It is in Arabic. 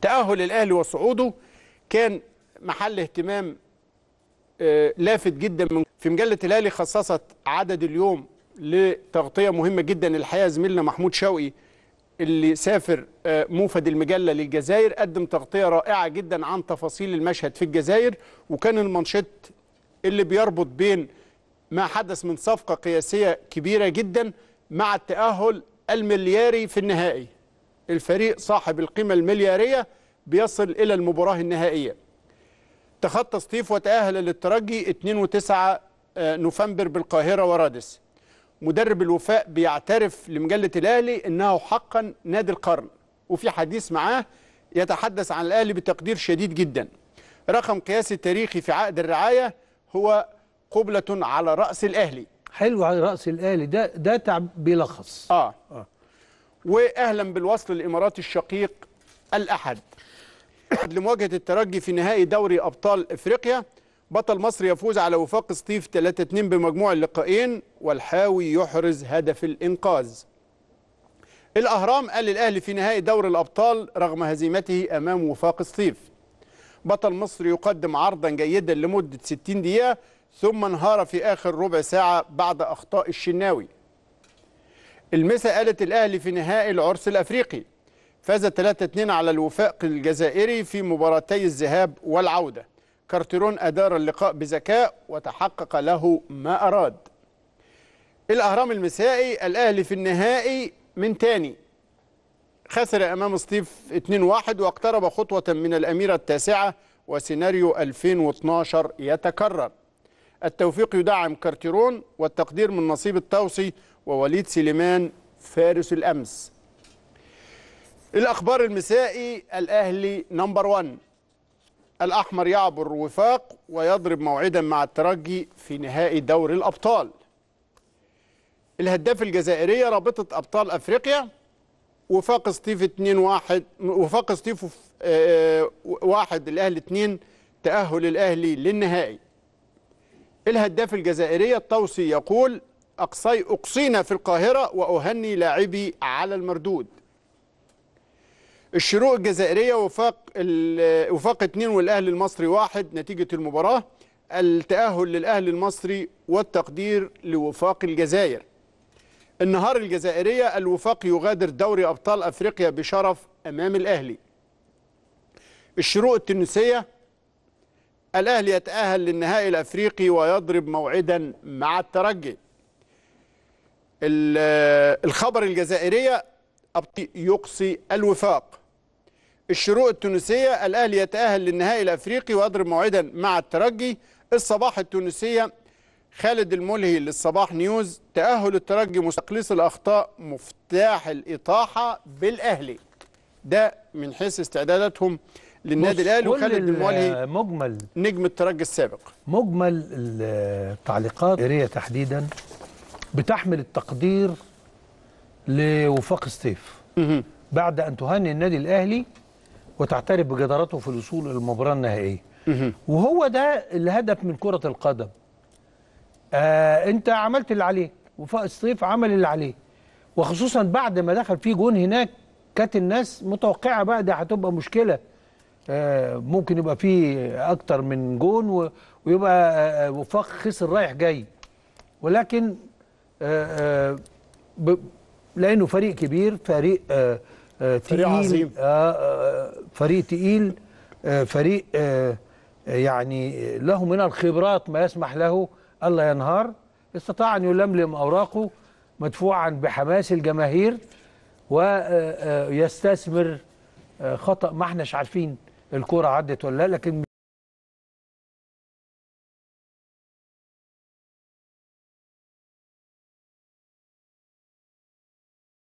تأهل الأهلي وصعوده كان محل اهتمام آه، لافت جدا من في مجلة الأهلي خصصت عدد اليوم لتغطية مهمة جدا الحقيقة زميلنا محمود شوقي اللي سافر آه، موفد المجلة للجزائر قدم تغطية رائعة جدا عن تفاصيل المشهد في الجزائر وكان المنشط اللي بيربط بين ما حدث من صفقة قياسية كبيرة جدا مع التأهل الملياري في النهائي الفريق صاحب القيمة المليارية بيصل إلى المباراة النهائية تخطى ستيف وتأهل للترجي 2 و9 آه، نوفمبر بالقاهرة ورادس مدرب الوفاء بيعترف لمجلة الأهلي أنه حقا نادي القرن وفي حديث معاه يتحدث عن الأهلي بتقدير شديد جدا رقم قياسي تاريخي في عقد الرعاية هو قبلة على رأس الأهلي حلو على رأس الأهلي ده ده تعب بيلخص آه, آه. واهلا بالوصل الاماراتي الشقيق الاحد لمواجهه الترجي في نهائي دوري ابطال افريقيا بطل مصر يفوز على وفاق سطيف 3-2 بمجموع اللقائين والحاوي يحرز هدف الانقاذ الاهرام قال الاهلي في نهائي دوري الابطال رغم هزيمته امام وفاق سطيف بطل مصر يقدم عرضا جيدا لمده 60 دقيقه ثم انهار في اخر ربع ساعه بعد اخطاء الشناوي المسا قالت الاهلي في نهائي العرس الافريقي فاز 3-2 على الوفاق الجزائري في مباراتي الذهاب والعوده كارتيرون ادار اللقاء بذكاء وتحقق له ما اراد الاهرام المسائي الاهلي في النهائي من تاني خسر امام ستيف 2-1 واقترب خطوه من الاميره التاسعه وسيناريو 2012 يتكرر التوفيق يدعم كارتيرون والتقدير من نصيب الطوسي ووليد سليمان فارس الأمس الأخبار المسائي الأهلي نمبر 1 الأحمر يعبر وفاق ويضرب موعدا مع الترجي في نهائي دوري الأبطال الهداف الجزائرية رابطة أبطال أفريقيا وفاق ستيف 2 1 وفاق ستيف 1 آه، آه، الأهلي 2 تأهل الأهلي للنهائي الهداف الجزائرية الطوسي يقول أقصي أقصينا في القاهرة وأهني لاعبي على المردود الشروق الجزائرية وفاق, وفاق اتنين والأهل المصري واحد نتيجة المباراة التأهل للأهل المصري والتقدير لوفاق الجزائر النهار الجزائرية الوفاق يغادر دوري أبطال أفريقيا بشرف أمام الأهلي الشروق التونسية الأهلي يتأهل للنهائي الأفريقي ويضرب موعدا مع الترجي الخبر الجزائرية يقصي الوفاق الشروق التونسية الأهلي يتأهل للنهائي الأفريقي ويضرب موعدا مع الترجي الصباح التونسية خالد الملهي للصباح نيوز تأهل الترجي مستقلص الأخطاء مفتاح الإطاحة بالأهلي ده من حيث استعداداتهم للنادي الاهلي وخالد الموالي مجمل نجم الترجي السابق مجمل التعليقات الاداريه تحديدا بتحمل التقدير لوفاق ستيف بعد ان تهني النادي الاهلي وتعترف بجدارته في الوصول الى المباراه النهائيه وهو ده الهدف من كره القدم آه انت عملت اللي عليك وفاق ستيف عمل اللي عليه وخصوصا بعد ما دخل فيه جون هناك كانت الناس متوقعه بقى ده هتبقى مشكله آه، ممكن يبقى فيه اكتر من جون ويبقى آه، آه، وفاق خسر رايح جاي ولكن لانه فريق كبير فريق تقيل فريق عظيم فريق تقيل فريق يعني له من الخبرات ما يسمح له الا ينهار استطاع ان يلملم اوراقه مدفوعا بحماس الجماهير ويستثمر خطا ما احناش عارفين الكوره عدت ولا لا لكن